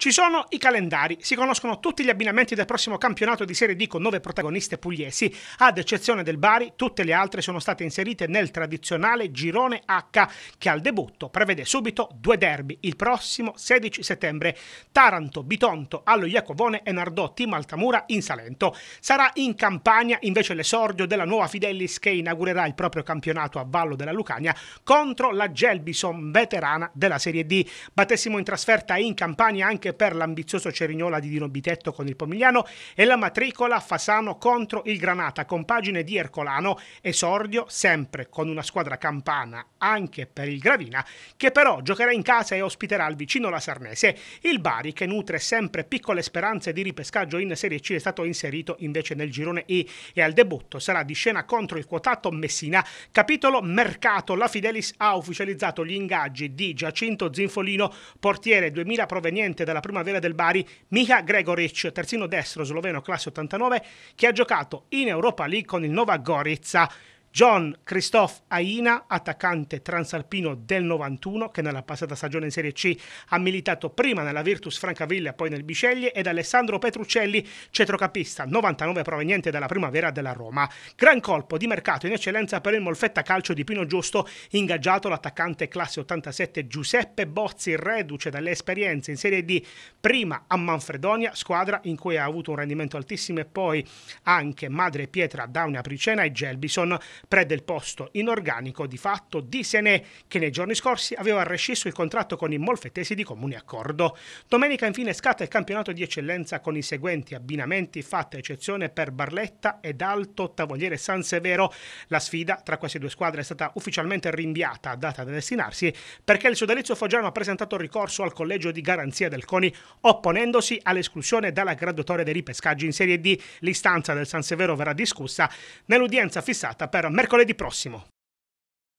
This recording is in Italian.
Ci sono i calendari, si conoscono tutti gli abbinamenti del prossimo campionato di Serie D con nove protagoniste pugliesi, ad eccezione del Bari, tutte le altre sono state inserite nel tradizionale girone H che al debutto prevede subito due derby il prossimo 16 settembre. Taranto, Bitonto, Allo Iacovone e Nardotti, Maltamura in Salento. Sarà in Campania invece l'esordio della nuova Fidelis che inaugurerà il proprio campionato a Vallo della Lucania contro la Gelbison veterana della Serie D. Battessimo in trasferta in Campania anche anche per l'ambizioso Cerignola di Dino Bitetto con il Pomigliano e la matricola Fasano contro il Granata con pagine di Ercolano, esordio sempre con una squadra campana anche per il Gravina che però giocherà in casa e ospiterà il vicino la Sarnese. Il Bari che nutre sempre piccole speranze di ripescaggio in Serie C è stato inserito invece nel girone E e al debutto sarà di scena contro il quotato Messina. Capitolo mercato, la Fidelis ha ufficializzato gli ingaggi di Giacinto Zinfolino, portiere 2000 proveniente dalla la primavera del Bari Miha Gregoric, terzino destro sloveno classe 89, che ha giocato in Europa League con il Nova Gorica. John Christophe Aina, attaccante transalpino del 91, che nella passata stagione in Serie C ha militato prima nella Virtus Francavilla e poi nel Biceglie, ed Alessandro Petruccelli, centrocampista 99 proveniente dalla primavera della Roma. Gran colpo di mercato in eccellenza per il Molfetta Calcio di Pino Giusto, ingaggiato l'attaccante classe 87 Giuseppe Bozzi, reduce dalle esperienze in Serie D, prima a Manfredonia, squadra in cui ha avuto un rendimento altissimo, e poi anche Madre Pietra, Daunia Pricena e Gelbison prende il posto inorganico di fatto di Senè, che nei giorni scorsi aveva rescisso il contratto con i molfettesi di comune accordo. Domenica infine scatta il campionato di eccellenza con i seguenti abbinamenti, fatta eccezione per Barletta ed Alto Tavoliere San Severo. La sfida tra queste due squadre è stata ufficialmente rinviata a data da destinarsi perché il sodalizio foggiano ha presentato ricorso al collegio di garanzia del CONI opponendosi all'esclusione dalla graduatoria dei ripescaggi in Serie D. L'istanza del San Severo verrà discussa nell'udienza fissata per mercoledì prossimo.